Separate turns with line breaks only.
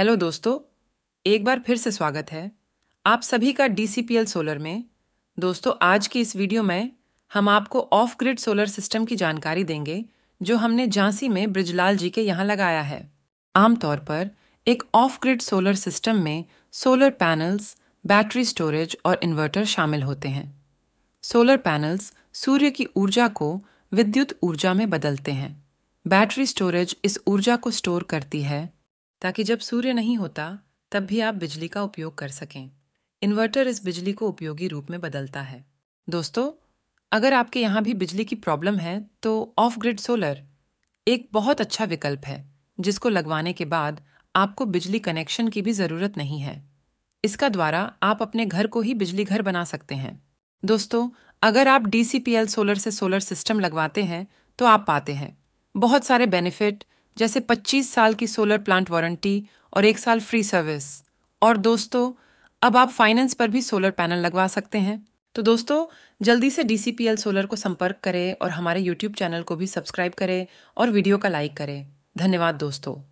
hello दोस्तों एक बार फिर से स्वागत है आप सभी का डीसीपीएल सोलर में दोस्तों आज की इस वीडियो में हम आपको ऑफ ग्रिड सोलर सिस्टम की जानकारी देंगे जो हमने झांसी में ब्रिजलाल जी के यहाँ लगाया है आमतौर पर एक ऑफ ग्रिड सोलर सिस्टम में सोलर पैनल्स बैटरी स्टोरेज और इन्वर्टर शामिल होते हैं सोलर पैनल्स सूर्य की ऊर्जा को विद्युत ऊर्जा में बदलते हैं बैटरी स्टोरेज इस ऊर्जा को स्टोर करती है ताकि जब सूर्य नहीं होता तब भी आप बिजली का उपयोग कर सकें इन्वर्टर इस बिजली को उपयोगी रूप में बदलता है दोस्तों अगर आपके यहाँ भी बिजली की प्रॉब्लम है तो ऑफ ग्रिड सोलर एक बहुत अच्छा विकल्प है जिसको लगवाने के बाद आपको बिजली कनेक्शन की भी ज़रूरत नहीं है इसका द्वारा आप अपने घर को ही बिजली घर बना सकते हैं दोस्तों अगर आप डी सोलर से सोलर सिस्टम लगवाते हैं तो आप पाते हैं बहुत सारे बेनिफिट जैसे 25 साल की सोलर प्लांट वारंटी और एक साल फ्री सर्विस और दोस्तों अब आप फाइनेंस पर भी सोलर पैनल लगवा सकते हैं तो दोस्तों जल्दी से डी सोलर को संपर्क करें और हमारे यूट्यूब चैनल को भी सब्सक्राइब करें और वीडियो का लाइक करें धन्यवाद दोस्तों